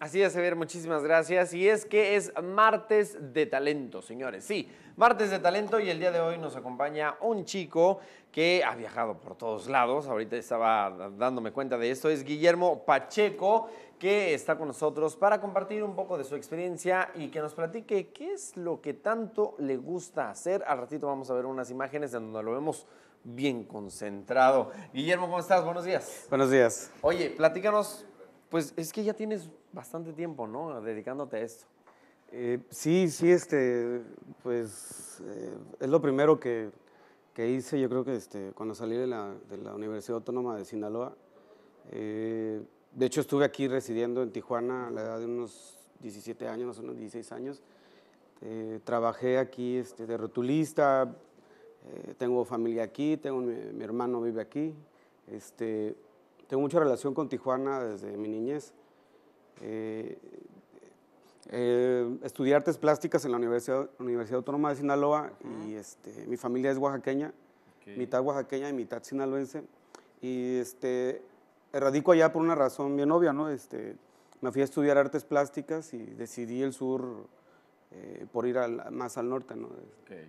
Así es, Javier, muchísimas gracias. Y es que es martes de talento, señores. Sí, martes de talento y el día de hoy nos acompaña un chico que ha viajado por todos lados. Ahorita estaba dándome cuenta de esto. Es Guillermo Pacheco, que está con nosotros para compartir un poco de su experiencia y que nos platique qué es lo que tanto le gusta hacer. Al ratito vamos a ver unas imágenes en donde lo vemos bien concentrado. Guillermo, ¿cómo estás? Buenos días. Buenos días. Oye, platícanos. Pues es que ya tienes bastante tiempo, ¿no? Dedicándote a esto. Eh, sí, sí, este, pues eh, es lo primero que, hice, yo creo que este, cuando salí de la, Universidad Autónoma de Sinaloa. Eh, de hecho, estuve aquí residiendo en Tijuana a la edad de unos 17 años, unos 16 años. trabajé aquí este, de rotulista, tengo familia aquí, tengo mi, mi hermano vive aquí. Este, tengo mucha relación con Tijuana desde mi niñez. Eh, eh, estudié artes plásticas en la Universidad, Universidad Autónoma de Sinaloa y este, mi familia es oaxaqueña, mitad oaxaqueña y mitad sinaloense. Y este, radico allá por una razón bien obvia, ¿no? Este, me fui a estudiar artes plásticas y decidí el sur eh, por ir más al norte, ¿no? Es,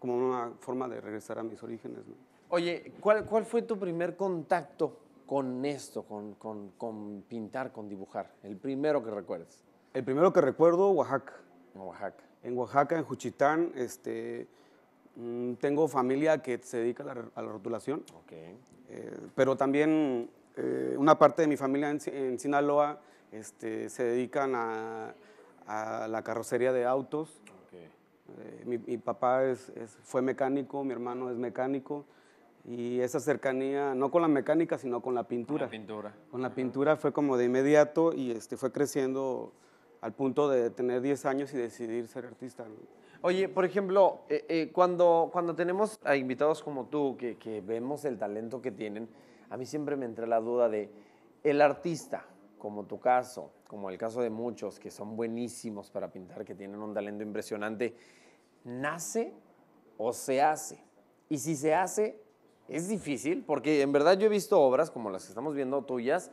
como una forma de regresar a mis orígenes, Oye, ¿cuál, ¿cuál fue tu primer contacto con esto, con, con, con pintar, con dibujar? El primero que recuerdes. El primero que recuerdo, Oaxaca. Oaxaca. En Oaxaca, en Juchitán, este, mm, tengo familia que se dedica a la, rotulación. Okay. Eh, pero también eh, una parte de mi familia en, Sinaloa este, se dedican a, a, la carrocería de autos. Okay. Eh, mi, papá es, fue mecánico, mi hermano es mecánico y esa cercanía, no con la mecánica, sino con la pintura. Con la pintura. Con la pintura fue como de inmediato y este, fue creciendo al punto de tener 10 años y decidir ser artista. Oye, por ejemplo, eh, eh, cuando, cuando tenemos a invitados como tú, que, que, vemos el talento que tienen, a mí siempre me entra la duda de, el artista, como tu caso, como el caso de muchos que son buenísimos para pintar, que tienen un talento impresionante, ¿nace o se hace? Y si se hace, es difícil, porque en verdad yo he visto obras como las que estamos viendo tuyas,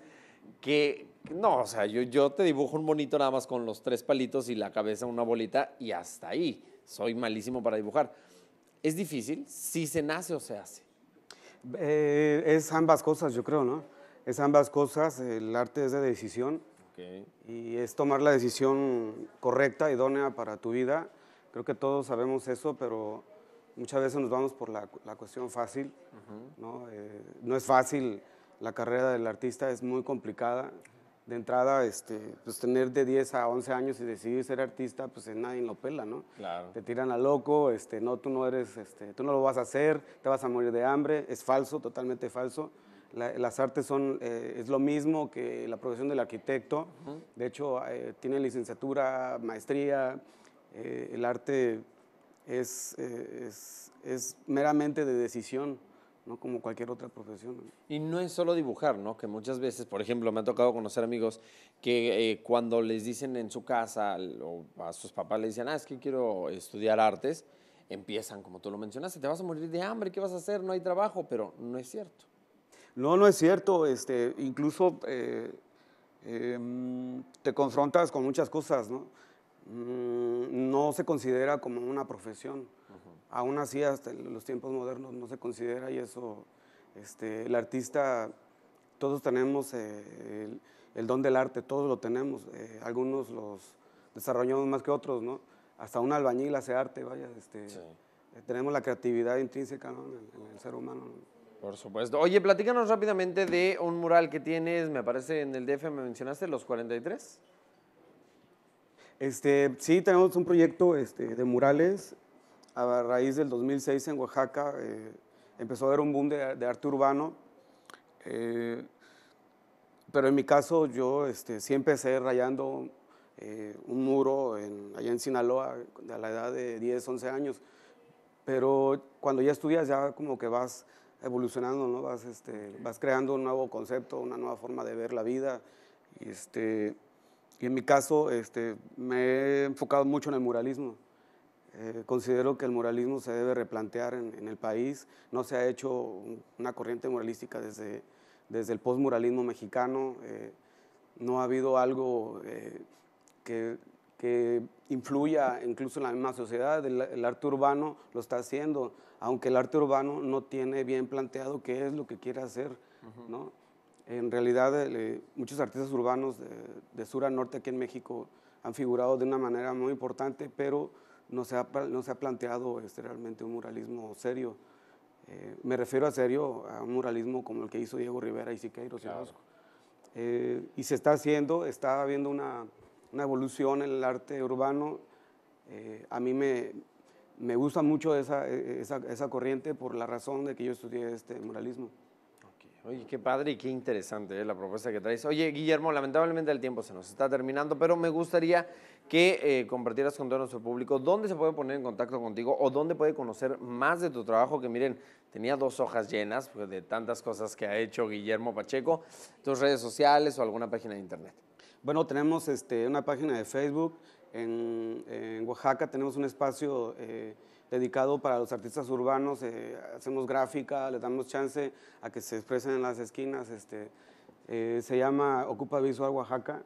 que no, o sea, yo, yo te dibujo un bonito nada más con los tres palitos y la cabeza una bolita y hasta ahí. Soy malísimo para dibujar. ¿Es difícil? ¿Si se nace o se hace? Eh, es ambas cosas, yo creo, ¿no? Es ambas cosas. El arte es de decisión. Y es tomar la decisión correcta, idónea para tu vida. Creo que todos sabemos eso, pero muchas veces nos vamos por la, cuestión fácil, ¿no? Eh, ¿no? es fácil la carrera del artista, es muy complicada. De entrada, este, pues tener de 10 a 11 años y decidir ser artista, pues nadie lo pela, ¿no? Claro. Te tiran a loco, este, no, tú no eres, este, tú no lo vas a hacer, te vas a morir de hambre, es falso, totalmente falso. las artes son, eh, es lo mismo que la profesión del arquitecto, de hecho, eh, tiene licenciatura, maestría, el arte eh, es, es, meramente de decisión. ¿no? como cualquier otra profesión. Y no es solo dibujar, ¿no? que muchas veces, por ejemplo, me ha tocado conocer amigos que eh, cuando les dicen en su casa o a sus papás les dicen, ah, es que quiero estudiar artes, empiezan, como tú lo mencionaste, te vas a morir de hambre, ¿qué vas a hacer? No hay trabajo, pero no es cierto. No, no es cierto, este, incluso eh, em, te confrontas con muchas cosas, ¿no? Mm, no se considera como una profesión. Aún así, hasta los tiempos modernos no se considera y eso, este, el artista, todos tenemos eh, el, don del arte, todos lo tenemos. Eh, algunos los desarrollamos más que otros, ¿no? Hasta un albañil hace arte, vaya, este, eh, tenemos la creatividad intrínseca en, el, ser humano. Por supuesto. Oye, platícanos rápidamente de un mural que tienes, me parece en el DF me mencionaste, los 43. Este, sí, tenemos un proyecto este, de murales. A raíz del 2006 en Oaxaca eh, empezó a haber un boom de, arte urbano. Eh, pero en mi caso yo este, sí empecé rayando eh, un muro en, allá en Sinaloa a la edad de 10, 11 años. Pero cuando ya estudias ya como que vas evolucionando, ¿no? vas, creando un nuevo concepto, una nueva forma de ver la vida. Este, y en mi caso este, me he enfocado mucho en el muralismo. Eh, considero que el muralismo se debe replantear en, el país. No se ha hecho una corriente muralística desde, desde el postmuralismo mexicano. Eh, no ha habido algo eh, que, que, influya incluso en la misma sociedad. El, arte urbano lo está haciendo, aunque el arte urbano no tiene bien planteado qué es lo que quiere hacer. ¿no? En realidad, eh, muchos artistas urbanos de, sur a norte aquí en México han figurado de una manera muy importante, pero no se ha, no se ha planteado este, realmente un muralismo serio. Eh, me refiero a serio a un muralismo como el que hizo Diego Rivera y Siqueiro. Eh, y se está haciendo, está habiendo una, evolución en el arte urbano. a mí me, me gusta mucho e, e, esa, esa corriente por la razón de que yo estudié este muralismo. Oye, qué padre y qué interesante eh, la propuesta que traes. Oye, Guillermo, lamentablemente el tiempo se nos está terminando, pero me gustaría que eh, compartieras con todo nuestro público dónde se puede poner en contacto contigo o dónde puede conocer más de tu trabajo, que miren, tenía dos hojas llenas pues, de tantas cosas que ha hecho Guillermo Pacheco, tus redes sociales o alguna página de internet. Bueno, tenemos este, una página de Facebook, en, Oaxaca tenemos un espacio... Eh, dedicado para los artistas urbanos, eh, hacemos gráfica, le damos chance a que se expresen en las esquinas. Este, eh, se llama Ocupa Visual Oaxaca.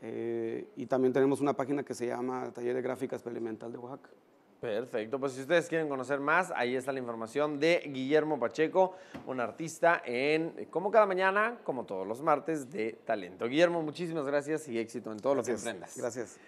Eh, y también tenemos una página que se llama Taller de Gráfica Experimental de Oaxaca. Perfecto, pues si ustedes quieren conocer más, ahí está la información de Guillermo Pacheco, un artista en, como cada mañana, como todos los martes, de talento. Guillermo, muchísimas gracias y éxito en todo lo que emprendas. Gracias.